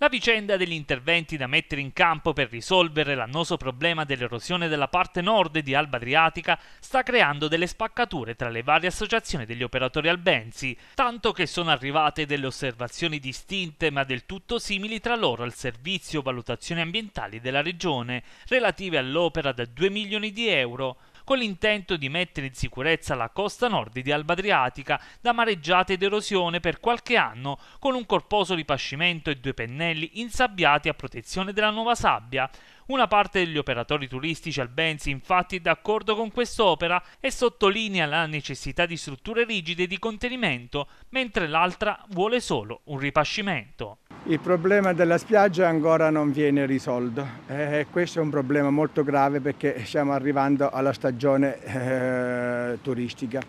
La vicenda degli interventi da mettere in campo per risolvere l'annoso problema dell'erosione della parte nord di Alba Adriatica sta creando delle spaccature tra le varie associazioni degli operatori albensi, tanto che sono arrivate delle osservazioni distinte ma del tutto simili tra loro al servizio valutazioni ambientali della regione, relative all'opera da 2 milioni di euro, con l'intento di mettere in sicurezza la costa nord di Alba Adriatica da mareggiate ed erosione per qualche anno con un corposo ripascimento e due pennelli insabbiati a protezione della nuova sabbia. Una parte degli operatori turistici albensi infatti è d'accordo con quest'opera e sottolinea la necessità di strutture rigide di contenimento, mentre l'altra vuole solo un ripascimento. Il problema della spiaggia ancora non viene risolto e eh, eh, questo è un problema molto grave perché stiamo arrivando alla stagione eh, turistica.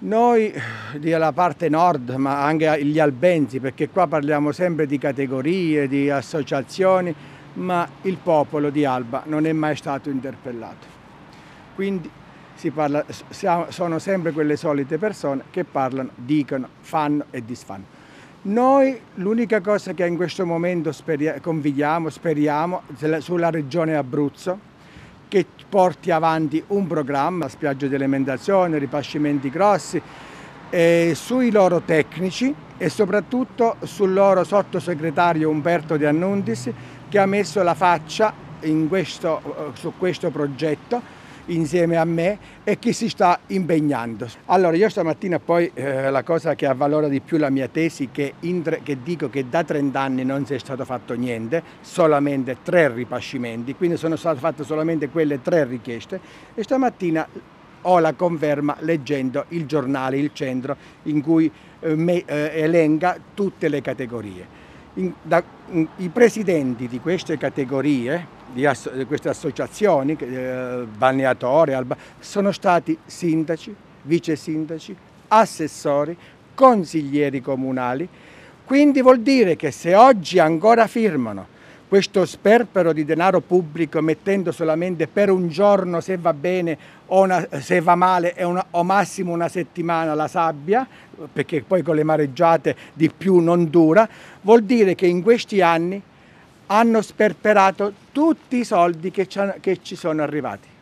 Noi della parte nord, ma anche gli albenzi, perché qua parliamo sempre di categorie, di associazioni, ma il popolo di Alba non è mai stato interpellato. Quindi parla, sono sempre quelle solite persone che parlano, dicono, fanno e disfanno. Noi l'unica cosa che in questo momento speria- convidiamo, speriamo, sulla regione Abruzzo, che porti avanti un programma, spiagge di alimentazione, ripascimenti grossi, eh, sui loro tecnici e soprattutto sul loro sottosegretario Umberto De Annuntis, che ha messo la faccia questo, su questo progetto insieme a me e che si sta impegnando. Allora io stamattina poi eh, la cosa che avvalora di più la mia tesi che, in, che dico che da 30 anni non si è stato fatto niente, solamente tre ripascimenti, quindi sono state fatte solamente quelle tre richieste e stamattina ho la conferma leggendo il giornale Il Centro in cui eh, me, eh, elenca tutte le categorie. In, da, in, I presidenti di queste categorie, di, asso, di queste associazioni, eh, balneatori, alba, sono stati sindaci, vice sindaci, assessori, consiglieri comunali. Quindi vuol dire che se oggi ancora firmano questo sperpero di denaro pubblico mettendo solamente per un giorno, se va bene o una, se va male, una, o massimo una settimana la sabbia, perché poi con le mareggiate di più non dura, vuol dire che in questi anni hanno sperperato tutti i soldi che ci sono arrivati.